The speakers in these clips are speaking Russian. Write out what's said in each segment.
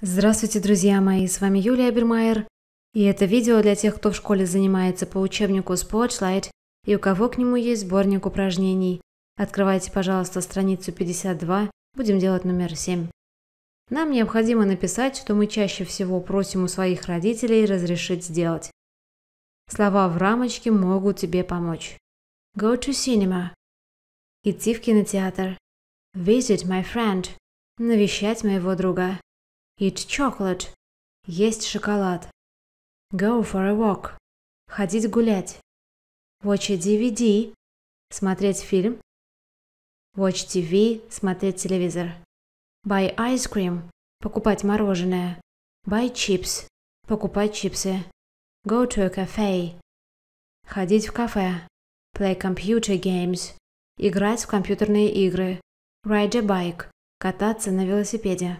Здравствуйте, друзья мои, с вами Юлия Бермайер, и это видео для тех, кто в школе занимается по учебнику Spotlight и у кого к нему есть сборник упражнений. Открывайте, пожалуйста, страницу 52, будем делать номер 7. Нам необходимо написать, что мы чаще всего просим у своих родителей разрешить сделать. Слова в рамочке могут тебе помочь. Go to cinema. Идти в кинотеатр. Visit my friend. Навещать моего друга. Eat chocolate. Есть шоколад. Go for a walk. Ходить гулять. Watch a DVD. Смотреть фильм. Watch TV. Смотреть телевизор. Buy ice cream. Покупать мороженое. Buy chips. Покупать чипсы. Go to a cafe. Ходить в кафе. Play computer games. Играть в компьютерные игры. Ride a bike. Кататься на велосипеде.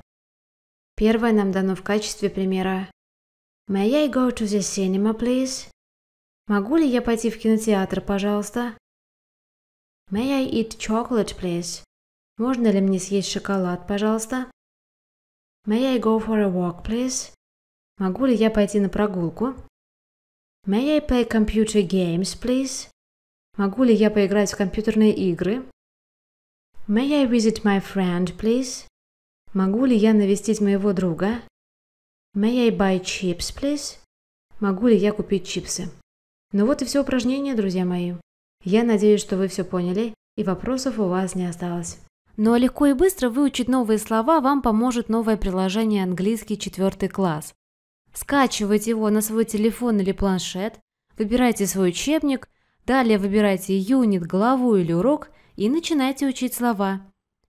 Первое нам дано в качестве примера. May I go to the cinema, please? Могу ли я пойти в кинотеатр, пожалуйста? May I eat chocolate, please? Можно ли мне съесть шоколад, пожалуйста? May I go for a walk, please? Могу ли я пойти на прогулку? May I play computer games, please? Могу ли я поиграть в компьютерные игры? May I visit my friend, please? Могу ли я навестить моего друга? May I buy chips, please? Могу ли я купить чипсы? Ну вот и все упражнения, друзья мои. Я надеюсь, что вы все поняли и вопросов у вас не осталось. Ну а легко и быстро выучить новые слова вам поможет новое приложение «Английский четвертый класс». Скачивайте его на свой телефон или планшет, выбирайте свой учебник, далее выбирайте юнит, главу или урок и начинайте учить слова.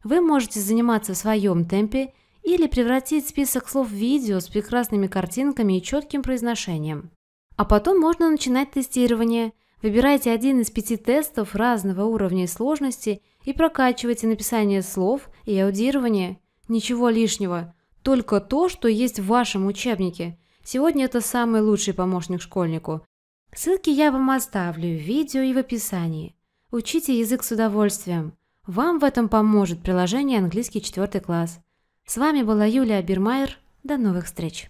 Вы можете заниматься в своем темпе или превратить список слов в видео с прекрасными картинками и четким произношением. А потом можно начинать тестирование. Выбирайте один из пяти тестов разного уровня и сложности и прокачивайте написание слов и аудирование. Ничего лишнего, только то, что есть в вашем учебнике. Сегодня это самый лучший помощник школьнику. Ссылки я вам оставлю в видео и в описании. Учите язык с удовольствием. Вам в этом поможет приложение «Английский четвертый класс». С вами была Юлия Бирмайер. До новых встреч!